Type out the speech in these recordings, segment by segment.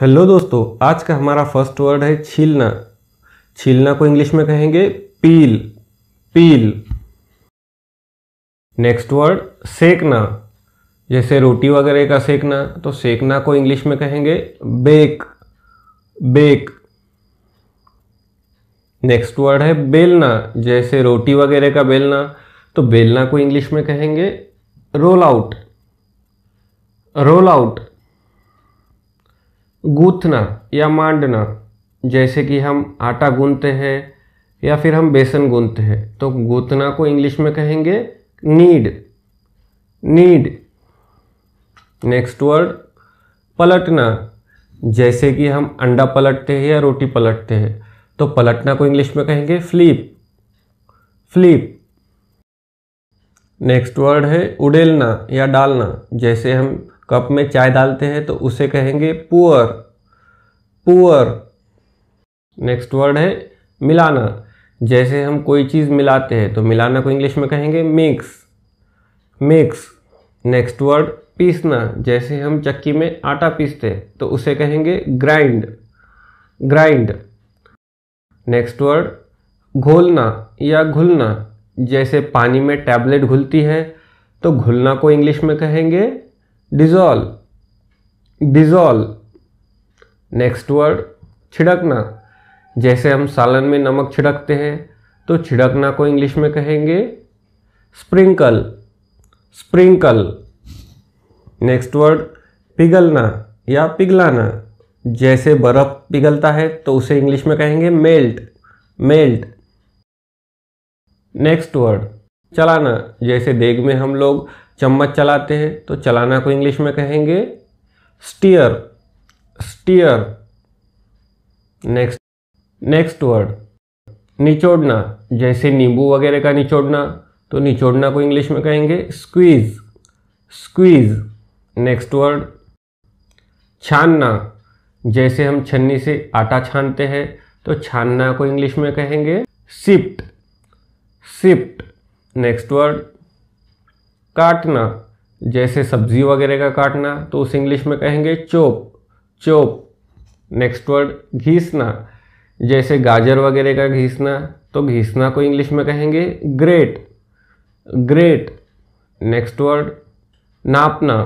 hello दोस्तों आज का हमारा फर्स्ट वर्ड है छीलना छीलना को इंग्लिश में कहेंगे पील पील नेक्स्ट वर्ड सेकना जैसे रोटी वगैरह का सेकना तो सेकना को इंग्लिश में कहेंगे बेक बेक नेक्स्ट वर्ड है बेलना जैसे रोटी वगैरह का बेलना तो बेलना को इंग्लिश में कहेंगे रोल आउट रोल आउट गूथना या मांडना जैसे कि हम आटा गूंथते हैं या फिर हम बेसन गूंथते हैं तो गूथना को इंग्लिश में कहेंगे नीड नीड नेक्स्ट वर्ड पलटना जैसे कि हम अंडा पलटते हैं या रोटी पलटते हैं तो पलटना को इंग्लिश में कहेंगे फ्लिप फ्लिप नेक्स्ट वर्ड है उड़ेलना या डालना जैसे हम कप में चाय डालते हैं तो उसे कहेंगे पुअर पुअर नेक्स्ट वर्ड है मिलाना जैसे हम कोई चीज़ मिलाते हैं तो मिलाना को इंग्लिश में कहेंगे मिक्स मिक्स नेक्स्ट वर्ड पीसना जैसे हम चक्की में आटा पीसते हैं तो उसे कहेंगे ग्राइंड ग्राइंड नेक्स्ट वर्ड घोलना या घुलना जैसे पानी में टैबलेट घुलती है तो घुलना को इंग्लिश में कहेंगे डिजॉल डिजॉल नेक्स्ट वर्ड छिड़कना जैसे हम सालन में नमक छिड़कते हैं तो छिड़कना को इंग्लिश में कहेंगे स्प्रिंकल स्प्रिंकल नेक्स्ट वर्ड पिघलना या पिघलाना जैसे बर्फ पिघलता है तो उसे इंग्लिश में कहेंगे मेल्ट मेल्ट नेक्स्ट वर्ड चलाना जैसे देग में हम लोग चम्मच चलाते हैं तो चलाना को इंग्लिश में कहेंगे stir stir next next word निचोड़ना जैसे नींबू वगैरह का निचोड़ना तो निचोड़ना को इंग्लिश में कहेंगे स्क्वीज स्क्वीज नेक्स्ट वर्ड छानना जैसे हम छन्नी से आटा छानते हैं तो छानना को इंग्लिश में कहेंगे सिप्ट सिप्ट नेक्स्ट वर्ड काटना जैसे सब्जी वगैरह का काटना तो उस इंग्लिश में कहेंगे चोप चोप नेक्स्ट वर्ड घीसना जैसे गाजर वगैरह का घीसना तो घीसना को इंग्लिश में कहेंगे ग्रेट ग्रेट नेक्स्ट वर्ड नापना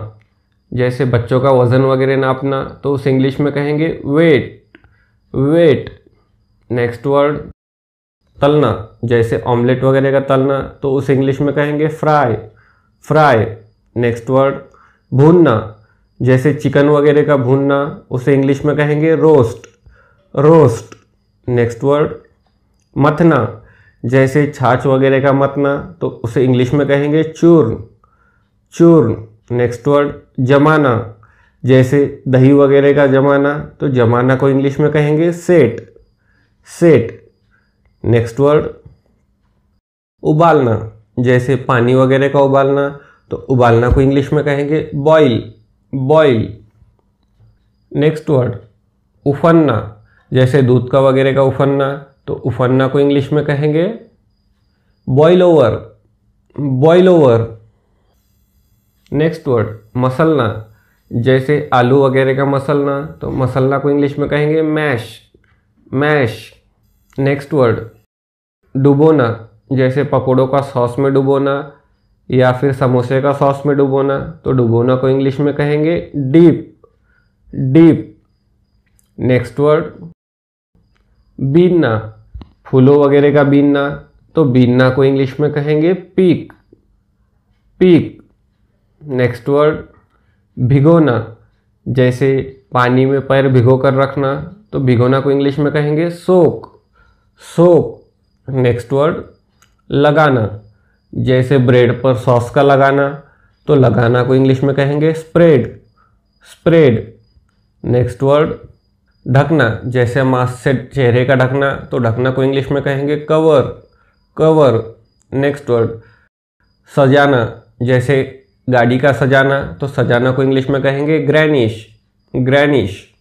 जैसे बच्चों का वज़न वगैरह नापना तो उस इंग्लिश में कहेंगे वेट वेट नेक्स्ट वर्ड तलना जैसे ऑमलेट वगैरह का तलना तो उस इंग्लिश में कहेंगे फ्राई फ्राई नेक्स्ट वर्ड भूनना जैसे चिकन वगैरह का भूनना उसे इंग्लिश में कहेंगे रोस्ट रोस्ट नेक्स्ट वर्ड मथना जैसे छाछ वगैरह का मथना तो उसे इंग्लिश में कहेंगे चूर्ण चूर्ण नेक्स्ट वर्ड जमाना जैसे दही वगैरह का जमाना तो जमाना को इंग्लिश में कहेंगे सेट सेट नेक्स्ट वर्ड उबालना जैसे पानी वगैरह का उबालना तो उबालना को इंग्लिश में कहेंगे बॉइल बॉइल नेक्स्ट वर्ड उफनना जैसे दूध का वगैरह का उफनना तो उफनना को इंग्लिश में कहेंगे boil over boil over next word मसलना जैसे आलू वगैरह का मसलना तो मसलना को इंग्लिश में कहेंगे मैश मैश नेक्स्ट वर्ड डुबोना जैसे पकौड़ों का सॉस में डुबोना या फिर समोसे का सॉस में डुबोना तो डुबोना को इंग्लिश में कहेंगे डीप डीप नेक्स्ट वर्ड बीनना फूलों वगैरह का बीनना तो बीनना को इंग्लिश में कहेंगे पीक पीक नेक्स्ट वर्ड भिगोना जैसे पानी में पैर भिगो कर रखना तो भिगोना को इंग्लिश में कहेंगे सोक सोक नेक्स्ट वर्ड लगाना जैसे ब्रेड पर सॉस का लगाना तो लगाना को इंग्लिश में कहेंगे स्प्रेड स्प्रेड नेक्स्ट वर्ड ढकना जैसे मास्क से चेहरे का ढकना तो ढकना को इंग्लिश में कहेंगे कवर कवर नेक्स्ट वर्ड सजाना जैसे गाड़ी का सजाना तो सजाना को इंग्लिश में कहेंगे ग्रैनिश ग्रैनिश